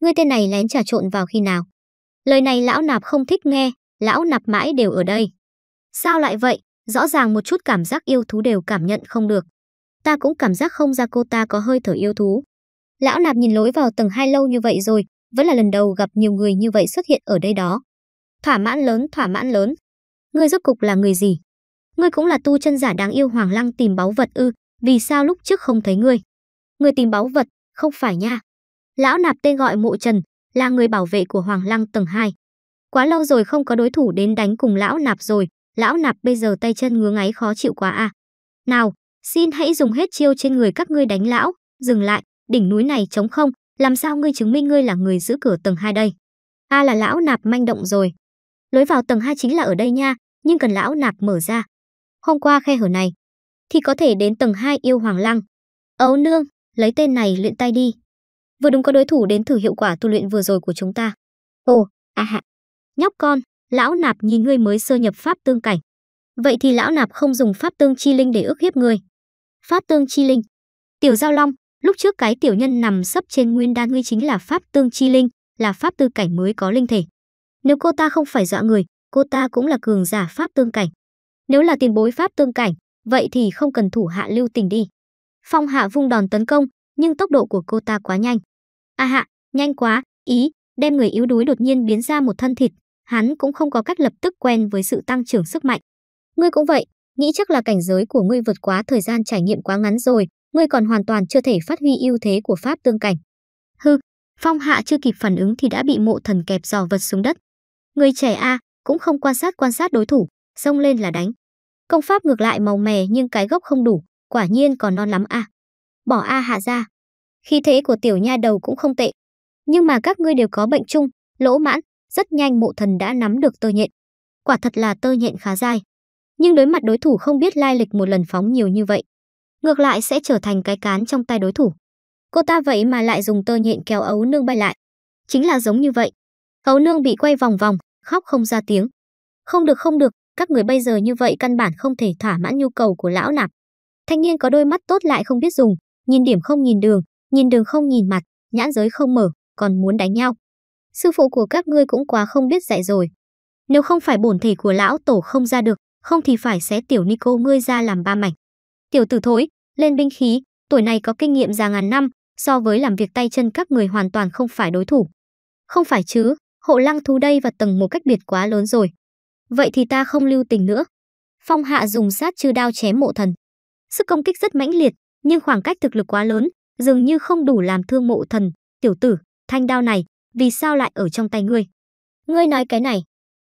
ngươi tên này lén trà trộn vào khi nào? Lời này lão nạp không thích nghe, lão nạp mãi đều ở đây. Sao lại vậy? Rõ ràng một chút cảm giác yêu thú đều cảm nhận không được. Ta cũng cảm giác không ra cô ta có hơi thở yêu thú. Lão nạp nhìn lối vào tầng hai lâu như vậy rồi, vẫn là lần đầu gặp nhiều người như vậy xuất hiện ở đây đó. Thỏa mãn lớn, thỏa mãn lớn. Ngươi rốt cục là người gì? Ngươi cũng là tu chân giả đáng yêu hoàng lăng tìm báu vật ư, vì sao lúc trước không thấy ngươi? Ngươi tìm báu vật, không phải nha. Lão nạp tên gọi mộ Trần, là người bảo vệ của Hoàng Lăng tầng 2. Quá lâu rồi không có đối thủ đến đánh cùng lão nạp rồi, lão nạp bây giờ tay chân ngứa ngáy khó chịu quá à. Nào, xin hãy dùng hết chiêu trên người các ngươi đánh lão, dừng lại, đỉnh núi này trống không, làm sao ngươi chứng minh ngươi là người giữ cửa tầng 2 đây? A à là lão nạp manh động rồi. Lối vào tầng 2 chính là ở đây nha, nhưng cần lão nạp mở ra. Hôm qua khe hở này, thì có thể đến tầng 2 yêu hoàng lăng. Ấu nương, lấy tên này luyện tay đi, Vừa đúng có đối thủ đến thử hiệu quả tu luyện vừa rồi của chúng ta. Ồ, a hạ. Nhóc con, lão nạp nhìn ngươi mới sơ nhập pháp tương cảnh. Vậy thì lão nạp không dùng pháp tương chi linh để ức hiếp ngươi. Pháp tương chi linh. Tiểu Giao Long, lúc trước cái tiểu nhân nằm sấp trên nguyên đan ngươi chính là pháp tương chi linh, là pháp tư cảnh mới có linh thể. Nếu cô ta không phải dọa người, cô ta cũng là cường giả pháp tương cảnh. Nếu là tiền bối pháp tương cảnh, vậy thì không cần thủ hạ lưu tình đi. Phong hạ vung đòn tấn công, nhưng tốc độ của cô ta quá nhanh. A à hạ, nhanh quá, ý, đem người yếu đuối đột nhiên biến ra một thân thịt, hắn cũng không có cách lập tức quen với sự tăng trưởng sức mạnh. Ngươi cũng vậy, nghĩ chắc là cảnh giới của ngươi vượt quá thời gian trải nghiệm quá ngắn rồi, ngươi còn hoàn toàn chưa thể phát huy ưu thế của pháp tương cảnh. Hư, Phong Hạ chưa kịp phản ứng thì đã bị mộ thần kẹp giò vật xuống đất. Người trẻ a, cũng không quan sát quan sát đối thủ, xông lên là đánh. Công pháp ngược lại màu mè nhưng cái gốc không đủ, quả nhiên còn non lắm a. Bỏ a hạ ra, Khí thế của tiểu nha đầu cũng không tệ. Nhưng mà các ngươi đều có bệnh chung, lỗ mãn, rất nhanh mộ thần đã nắm được tơ nhện. Quả thật là tơ nhện khá dai. Nhưng đối mặt đối thủ không biết lai lịch một lần phóng nhiều như vậy. Ngược lại sẽ trở thành cái cán trong tay đối thủ. Cô ta vậy mà lại dùng tơ nhện kéo ấu nương bay lại. Chính là giống như vậy. Ấu nương bị quay vòng vòng, khóc không ra tiếng. Không được không được, các người bây giờ như vậy căn bản không thể thỏa mãn nhu cầu của lão nạp. Thanh niên có đôi mắt tốt lại không biết dùng, nhìn điểm không nhìn đường, nhìn đường không nhìn mặt, nhãn giới không mở, còn muốn đánh nhau. Sư phụ của các ngươi cũng quá không biết dạy rồi. Nếu không phải bổn thể của lão tổ không ra được, không thì phải xé tiểu Nico ngươi ra làm ba mảnh. Tiểu tử thối, lên binh khí, tuổi này có kinh nghiệm già ngàn năm, so với làm việc tay chân các người hoàn toàn không phải đối thủ. Không phải chứ, hộ lăng thú đây và tầng một cách biệt quá lớn rồi. Vậy thì ta không lưu tình nữa. Phong hạ dùng sát chư đao chém mộ thần. Sức công kích rất mãnh liệt, nhưng khoảng cách thực lực quá lớn, dường như không đủ làm thương mộ thần, tiểu tử, thanh đao này, vì sao lại ở trong tay ngươi? Ngươi nói cái này.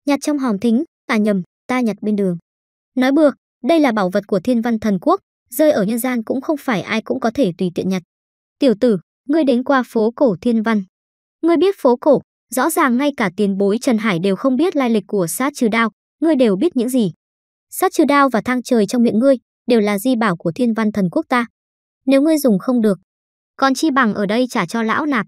Nhặt trong hòm thính, à nhầm, ta nhặt bên đường. Nói bừa, đây là bảo vật của thiên văn thần quốc, rơi ở nhân gian cũng không phải ai cũng có thể tùy tiện nhặt. Tiểu tử, ngươi đến qua phố cổ thiên văn. Ngươi biết phố cổ, rõ ràng ngay cả tiền bối Trần Hải đều không biết lai lịch của sát trừ đao, ngươi đều biết những gì. Sát trừ đao và thang trời trong miệng ngươi đều là di bảo của thiên văn thần quốc ta. Nếu ngươi dùng không được, còn chi bằng ở đây trả cho lão nạp.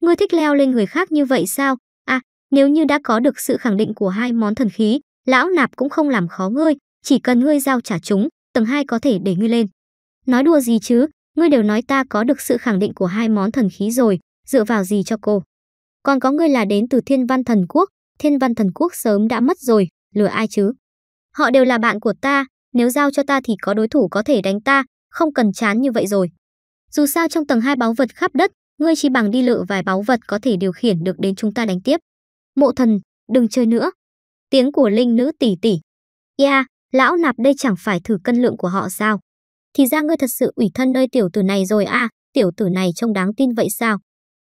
Ngươi thích leo lên người khác như vậy sao? À, nếu như đã có được sự khẳng định của hai món thần khí, lão nạp cũng không làm khó ngươi, chỉ cần ngươi giao trả chúng, tầng 2 có thể để ngươi lên. Nói đùa gì chứ, ngươi đều nói ta có được sự khẳng định của hai món thần khí rồi, dựa vào gì cho cô? Còn có ngươi là đến từ Thiên Văn Thần Quốc, Thiên Văn Thần Quốc sớm đã mất rồi, lừa ai chứ? Họ đều là bạn của ta, nếu giao cho ta thì có đối thủ có thể đánh ta, không cần chán như vậy rồi. Dù sao trong tầng hai báu vật khắp đất, ngươi chỉ bằng đi lựa vài báu vật có thể điều khiển được đến chúng ta đánh tiếp. Mộ thần, đừng chơi nữa. Tiếng của linh nữ tỷ tỷ. Ya, lão nạp đây chẳng phải thử cân lượng của họ sao? Thì ra ngươi thật sự ủy thân nơi tiểu tử này rồi à, tiểu tử này trông đáng tin vậy sao?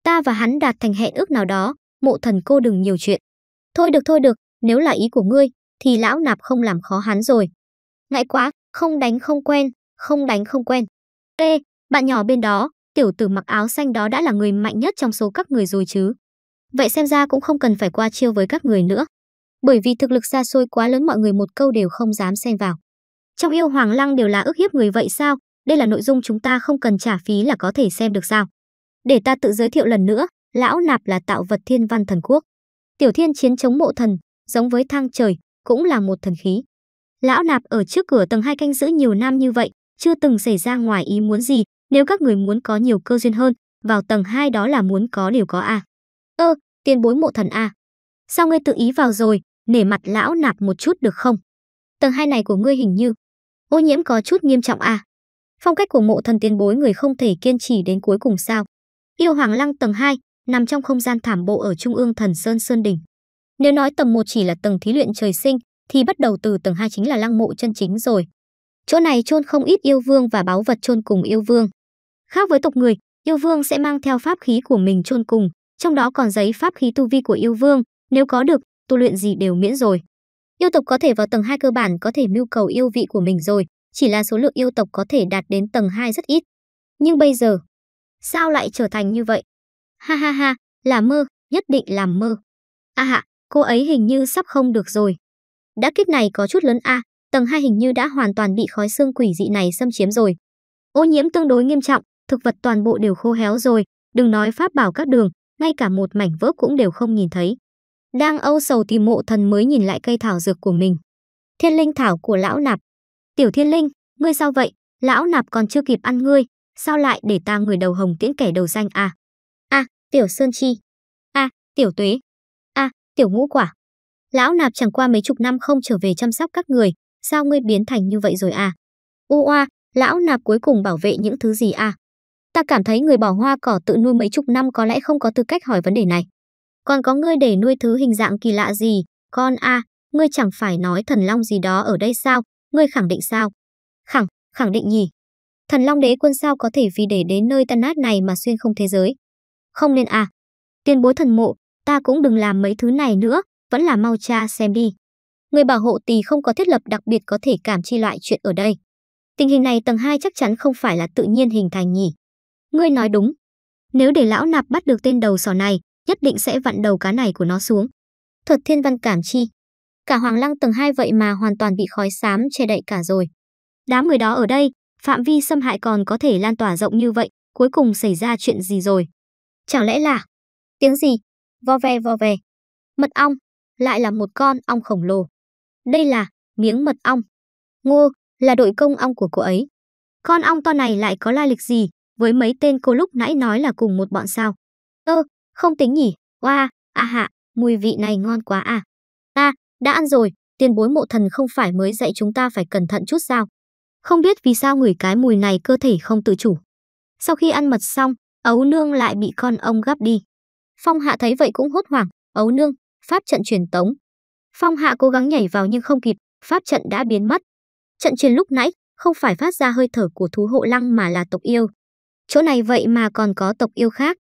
Ta và hắn đạt thành hẹn ước nào đó, mộ thần cô đừng nhiều chuyện. Thôi được thôi được, nếu là ý của ngươi, thì lão nạp không làm khó hắn rồi. Ngại quá, không đánh không quen, không đánh không quen. Ê, bạn nhỏ bên đó, tiểu tử mặc áo xanh đó đã là người mạnh nhất trong số các người rồi chứ. Vậy xem ra cũng không cần phải qua chiêu với các người nữa. Bởi vì thực lực xa xôi quá lớn mọi người một câu đều không dám xen vào. Trong yêu hoàng lăng đều là ức hiếp người vậy sao? Đây là nội dung chúng ta không cần trả phí là có thể xem được sao? Để ta tự giới thiệu lần nữa, lão nạp là tạo vật thiên văn thần quốc. Tiểu thiên chiến chống mộ thần, giống với thang trời, cũng là một thần khí. Lão nạp ở trước cửa tầng hai canh giữ nhiều năm như vậy, chưa từng xảy ra ngoài ý muốn gì, nếu các người muốn có nhiều cơ duyên hơn, vào tầng 2 đó là muốn có điều có a. À. Ơ, ờ, tiền bối mộ thần a. À. Sao ngươi tự ý vào rồi, nể mặt lão nạp một chút được không? Tầng 2 này của ngươi hình như ô nhiễm có chút nghiêm trọng a. À. Phong cách của mộ thần tiền bối người không thể kiên trì đến cuối cùng sao? Yêu Hoàng Lăng tầng 2 nằm trong không gian thảm bộ ở trung ương Thần Sơn Sơn đỉnh. Nếu nói tầng 1 chỉ là tầng thí luyện trời sinh thì bắt đầu từ tầng 2 chính là lăng mộ chân chính rồi. Chỗ này chôn không ít yêu vương và báu vật chôn cùng yêu vương. Khác với tộc người, yêu vương sẽ mang theo pháp khí của mình chôn cùng, trong đó còn giấy pháp khí tu vi của yêu vương, nếu có được, tu luyện gì đều miễn rồi. Yêu tộc có thể vào tầng 2 cơ bản có thể mưu cầu yêu vị của mình rồi, chỉ là số lượng yêu tộc có thể đạt đến tầng 2 rất ít. Nhưng bây giờ, sao lại trở thành như vậy? Ha ha ha, là mơ, nhất định làm mơ. A à hạ, cô ấy hình như sắp không được rồi. Đã kiếp này có chút lớn a, à, tầng 2 hình như đã hoàn toàn bị khói xương quỷ dị này xâm chiếm rồi. Ô nhiễm tương đối nghiêm trọng, thực vật toàn bộ đều khô héo rồi, đừng nói pháp bảo các đường, ngay cả một mảnh vỡ cũng đều không nhìn thấy. Đang âu sầu thì mộ thần mới nhìn lại cây thảo dược của mình. Thiên linh thảo của lão nạp. Tiểu thiên linh, ngươi sao vậy? Lão nạp còn chưa kịp ăn ngươi, sao lại để ta người đầu hồng tiễn kẻ đầu xanh à? A, à, tiểu sơn chi. A, à, tiểu tuế. A, à, tiểu ngũ quả. Lão nạp chẳng qua mấy chục năm không trở về chăm sóc các người, sao ngươi biến thành như vậy rồi à? Ô oa, lão nạp cuối cùng bảo vệ những thứ gì à? Ta cảm thấy người bỏ hoa cỏ tự nuôi mấy chục năm có lẽ không có tư cách hỏi vấn đề này. Còn có ngươi để nuôi thứ hình dạng kỳ lạ gì, con a, à, ngươi chẳng phải nói thần long gì đó ở đây sao, ngươi khẳng định sao? Khẳng, khẳng định nhỉ? Thần long đế quân sao có thể vì để đến nơi tan nát này mà xuyên không thế giới? Không nên à? Tiên bối thần mộ, ta cũng đừng làm mấy thứ này nữa, vẫn là mau cha xem đi người bảo hộ tỳ không có thiết lập đặc biệt có thể cảm chi loại chuyện ở đây. Tình hình này tầng 2 chắc chắn không phải là tự nhiên hình thành nhỉ. Ngươi nói đúng. Nếu để lão nạp bắt được tên đầu sỏ này, nhất định sẽ vặn đầu cá này của nó xuống. Thuật thiên văn cảm chi. Cả hoàng lăng tầng 2 vậy mà hoàn toàn bị khói xám che đậy cả rồi. Đám người đó ở đây, phạm vi xâm hại còn có thể lan tỏa rộng như vậy, cuối cùng xảy ra chuyện gì rồi? Chẳng lẽ là... Tiếng gì? Vo ve vo ve. Mật ong, lại là một con ong khổng lồ. Đây là miếng mật ong. Ngô là đội công ong của cô ấy. Con ong to này lại có lai lịch gì với mấy tên cô lúc nãy nói là cùng một bọn sao? Ơ, không tính nhỉ? Oa, a hạ, mùi vị này ngon quá à. Ta, đã ăn rồi, tiền bối mộ thần không phải mới dạy chúng ta phải cẩn thận chút sao? Không biết vì sao ngửi cái mùi này cơ thể không tự chủ. Sau khi ăn mật xong, ấu nương lại bị con ong gắp đi. Phong hạ thấy vậy cũng hốt hoảng, ấu nương, pháp trận truyền tống, Phong Hạ cố gắng nhảy vào nhưng không kịp, pháp trận đã biến mất. Trận truyền lúc nãy không phải phát ra hơi thở của thú hộ lăng mà là tộc yêu. Chỗ này vậy mà còn có tộc yêu khác,